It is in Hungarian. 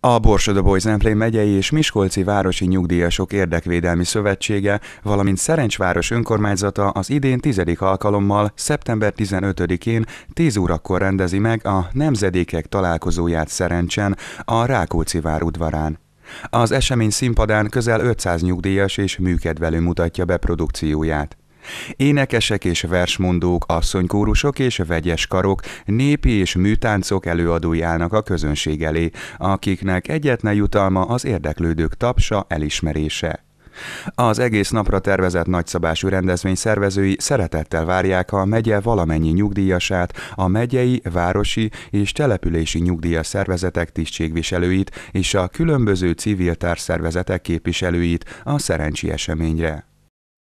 A Borsodobói-Zemplén megyei és Miskolci Városi Nyugdíjasok Érdekvédelmi Szövetsége, valamint Szerencsváros önkormányzata az idén tizedik alkalommal szeptember 15-én 10 órakor rendezi meg a Nemzedékek találkozóját Szerencsen a Rákóczi vár udvarán. Az esemény színpadán közel 500 nyugdíjas és műkedvelő mutatja be produkcióját. Énekesek és versmondók, asszonykórusok és vegyes karok, népi és műtáncok előadói állnak a közönség elé, akiknek egyetlen jutalma az érdeklődők tapsa elismerése. Az egész napra tervezett nagyszabású rendezvény szervezői szeretettel várják a megye valamennyi nyugdíjasát, a megyei, városi és települési nyugdíjas szervezetek tisztségviselőit és a különböző civil társszervezetek képviselőit a szerencsi eseményre.